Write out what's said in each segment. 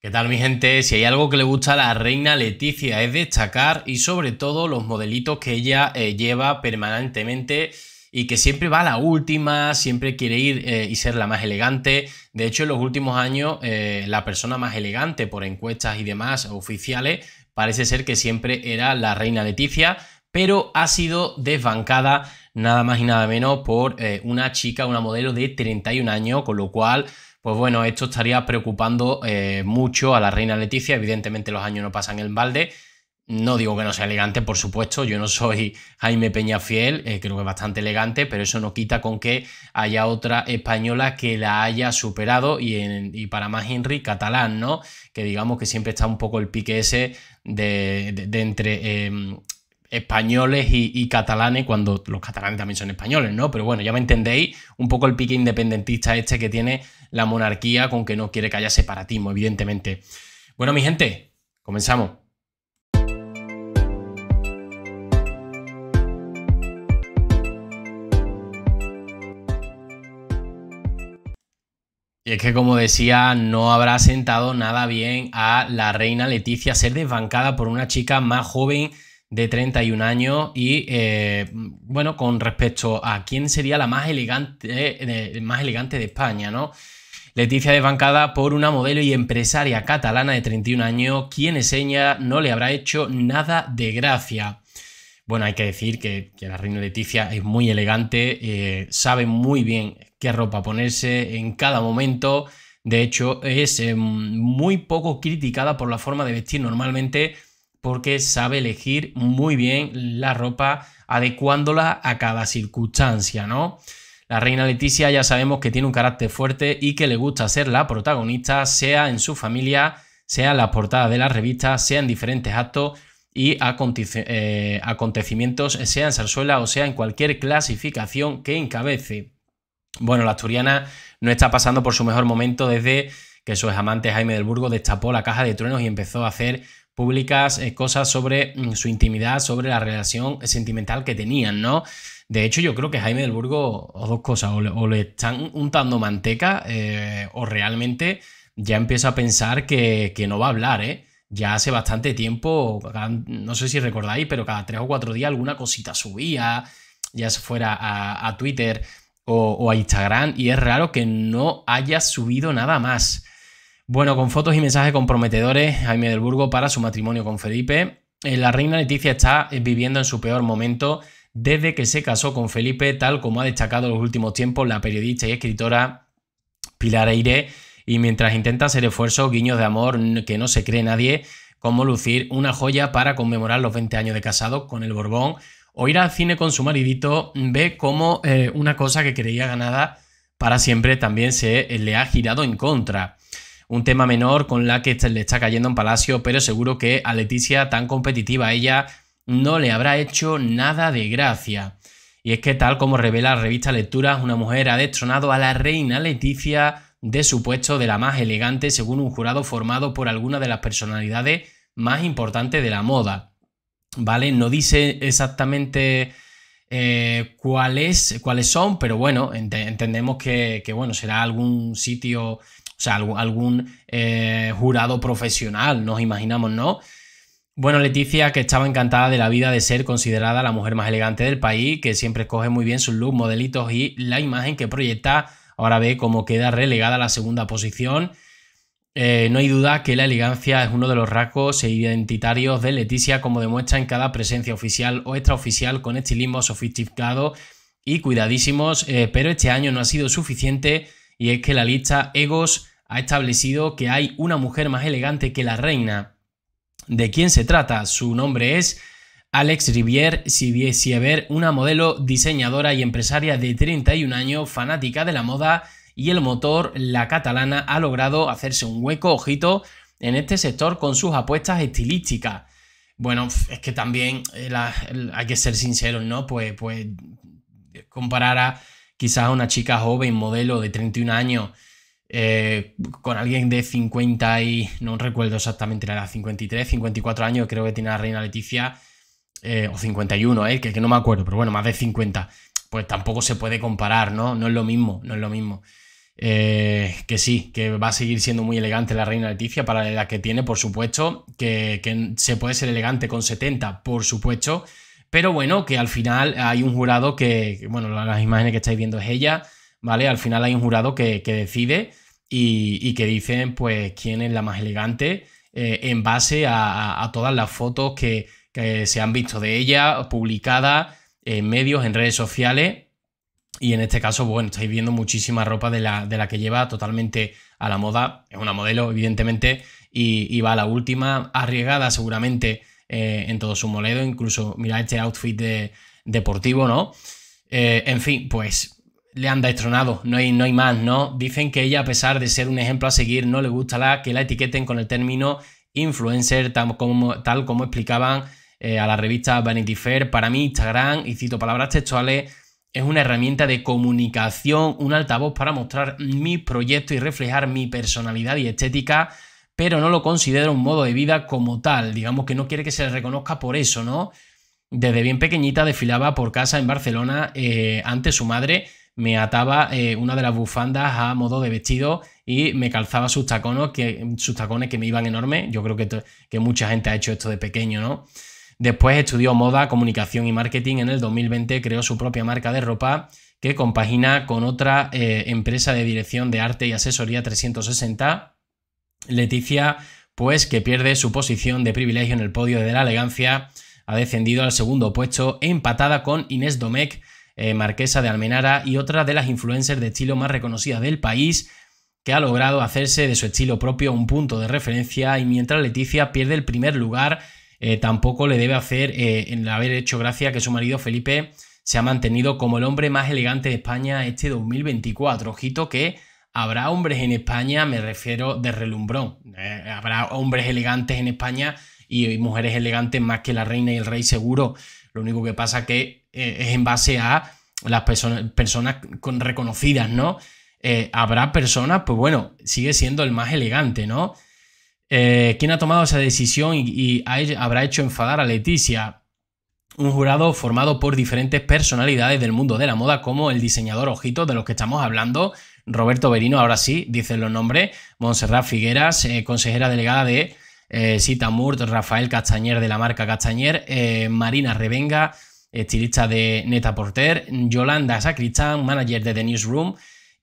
¿Qué tal mi gente? Si hay algo que le gusta a la reina Leticia es destacar y sobre todo los modelitos que ella eh, lleva permanentemente y que siempre va a la última, siempre quiere ir eh, y ser la más elegante. De hecho, en los últimos años eh, la persona más elegante por encuestas y demás oficiales parece ser que siempre era la reina Leticia, pero ha sido desbancada nada más y nada menos por una chica, una modelo de 31 años, con lo cual pues bueno, esto estaría preocupando eh, mucho a la reina Leticia. Evidentemente los años no pasan en balde. No digo que no sea elegante, por supuesto, yo no soy Jaime Peña Fiel, eh, creo que es bastante elegante, pero eso no quita con que haya otra española que la haya superado y, para más Henry, catalán, ¿no? Que digamos que siempre está un poco el pique ese de, entre em, españoles y, catalanes, cuando los catalanes también son españoles, ¿no? Pero bueno, ya me entendéis un poco el pique independentista este que tiene la monarquía con que no quiere que haya separatismo, evidentemente. Bueno, mi gente, comenzamos. Y es que, como decía, no habrá sentado nada bien a la reina Leticia ser desbancada por una chica más joven de 31 años y eh, bueno, con respecto a quién sería la más elegante, eh, más elegante de España, ¿no? Leticia desbancada por una modelo y empresaria catalana de 31 años, quien enseña no le habrá hecho nada de gracia. Bueno, hay que decir que, la reina Leticia es muy elegante, eh, sabe muy bien qué ropa ponerse en cada momento. De hecho, es em, muy poco criticada por la forma de vestir normalmente porque sabe elegir muy bien la ropa adecuándola a cada circunstancia, ¿no? La reina Leticia ya sabemos que tiene un carácter fuerte y que le gusta ser la protagonista, sea en su familia, sea en las portadas de las revistas, sea en diferentes actos y eh, acontecimientos, sea en zarzuela o sea en cualquier clasificación que encabece. Bueno, la asturiana no está pasando por su mejor momento desde que su ex amante Jaime del Burgo destapó la caja de truenos y empezó a hacer públicas eh, cosas sobre mm, su intimidad, sobre la relación sentimental que tenían, ¿no? De hecho, yo creo que Jaime del Burgo, o dos cosas, o le, están untando manteca, eh, o realmente ya empieza a pensar que, que no va a hablar, ¿eh? ya hace bastante tiempo, no sé si recordáis, pero cada tres o cuatro días alguna cosita subía, ya se fuera a, Twitter o, a Instagram, y es raro que no haya subido nada más. Bueno, con fotos y mensajes comprometedores, Jaime del Burgo para su matrimonio con Felipe. Eh, la reina Leticia está eh, viviendo en su peor momento desde que se casó con Felipe, tal como ha destacado en los últimos tiempos la periodista y escritora Pilar Aire. Y mientras intenta hacer esfuerzos, guiños de amor que no se cree nadie, como lucir una joya para conmemorar los 20 años de casado con el Borbón, o ir al cine con su maridito, ve como eh, una cosa que creía ganada para siempre también se le ha girado en contra un tema menor con la que le está cayendo en Palacio, pero seguro que a Leticia, tan competitiva ella, no le habrá hecho nada de gracia. Y es que tal como revela la revista Lecturas, una mujer ha destronado a la reina Leticia de su puesto de la más elegante según un jurado formado por alguna de las personalidades más importantes de la moda. ¿Vale? No dice exactamente eh, cuáles son, pero bueno, entendemos que, que, bueno, será algún sitio o sea, algún, eh, jurado profesional, nos imaginamos, ¿no? Bueno, Leticia, que estaba encantada de la vida de ser considerada la mujer más elegante del país, que siempre escoge muy bien sus looks, modelitos y la imagen que proyecta. Ahora ve cómo queda relegada a la segunda posición. Eh, no hay duda que la elegancia es uno de los rasgos e identitarios de Leticia, como demuestra en cada presencia oficial o extraoficial con estilismo sofisticado y cuidadísimos, eh, pero este año no ha sido suficiente y es que la lista Egos ha establecido que hay una mujer más elegante que la reina. ¿De quién se trata? Su nombre es Alex Rivière Siever, una modelo, diseñadora y empresaria de 31 años, fanática de la moda y el motor, la catalana ha logrado hacerse un hueco, ojito, en este sector con sus apuestas estilísticas. Bueno, es que también eh, hay que ser sinceros, ¿no? Pues, pues comparar a quizás una chica joven, modelo de 31 años, eh, con alguien de 50 y no recuerdo exactamente, era 53, 54 años, creo que tiene la reina Leticia, eh, o 51, eh, que, no me acuerdo, pero bueno, más de 50, pues tampoco se puede comparar, ¿no? No es lo mismo, no es lo mismo. Eh, que sí, que va a seguir siendo muy elegante la reina Leticia para la edad que tiene, por supuesto, que, que se puede ser elegante con 70, por supuesto, pero bueno, que al final hay un jurado que, bueno, las imágenes que estáis viendo es ella, ¿vale? Al final hay un jurado que, decide y, que dicen, pues, quién es la más elegante eh, en base a, todas las fotos que, se han visto de ella, publicadas en medios, en redes sociales. Y en este caso, bueno, estáis viendo muchísima ropa de la, que lleva totalmente a la moda. Es una modelo, evidentemente, y, y va a la última, arriesgada seguramente eh, en todo su moledo, incluso mira este outfit deportivo, ¿no? Eh, en fin, pues le han destronado, no hay, no hay más, ¿no? Dicen que ella, a pesar de ser un ejemplo a seguir, no le gusta la, que la etiqueten con el término influencer, tal como, tal como explicaban eh, a la revista Vanity Fair. Para mí, Instagram, y cito palabras textuales, es una herramienta de comunicación, un altavoz para mostrar mi proyecto y reflejar mi personalidad y estética pero no lo considera un modo de vida como tal, digamos que no quiere que se le reconozca por eso, ¿no? Desde bien pequeñita desfilaba por casa en Barcelona eh, ante su madre, me ataba eh, una de las bufandas a modo de vestido y me calzaba sus tacones que, sus tacones que me iban enormes, Yo creo que, mucha gente ha hecho esto de pequeño, ¿no? Después estudió moda, comunicación y marketing. En el 2020 creó su propia marca de ropa que compagina con otra eh, empresa de dirección de arte y asesoría 360 Leticia, pues que pierde su posición de privilegio en el podio de la elegancia, ha descendido al segundo puesto, empatada con Inés Domecq, eh, marquesa de Almenara y otra de las influencers de estilo más reconocidas del país, que ha logrado hacerse de su estilo propio un punto de referencia y mientras Leticia pierde el primer lugar, eh, tampoco le debe hacer eh, en haber hecho gracia que su marido Felipe se ha mantenido como el hombre más elegante de España este 2024. Ojito que habrá hombres en España, me refiero de relumbrón, eh, habrá hombres elegantes en España y, mujeres elegantes más que la reina y el rey seguro. Lo único que pasa que eh, es en base a las personas reconocidas, ¿no? Eh, habrá personas, pues bueno, sigue siendo el más elegante, ¿no? ¿Quién ha tomado esa decisión y, habrá hecho enfadar a Leticia? Un jurado formado por diferentes personalidades del mundo de la moda, como el diseñador Ojito, de los que estamos hablando, Roberto Berino, ahora sí, dicen los nombres, Montserrat Figueras, eh, consejera delegada de eh, Sita Murt, Rafael Castañer de la marca Castañer, eh, Marina Revenga, estilista de Neta Porter, Yolanda Sacristán, manager de The Newsroom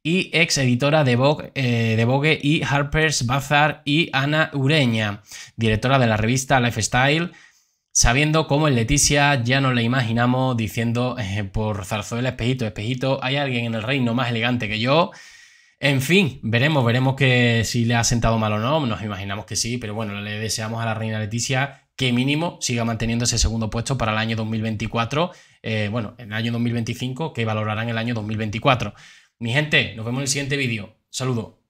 y ex editora de Vogue, de Vogue, y Harper's Bazaar y Ana Ureña, directora de la revista Lifestyle, sabiendo cómo en Leticia ya nos la imaginamos diciendo por zarzuela espejito, espejito, hay alguien en el reino más elegante que yo. En fin, veremos, veremos que si le ha sentado mal o no, nos imaginamos que sí, pero bueno, le deseamos a la reina Leticia que mínimo siga manteniendo ese segundo puesto para el año 2024, eh, bueno, en el año 2025, que valorarán el año 2024. Mi gente, nos vemos en el siguiente vídeo. Saludos.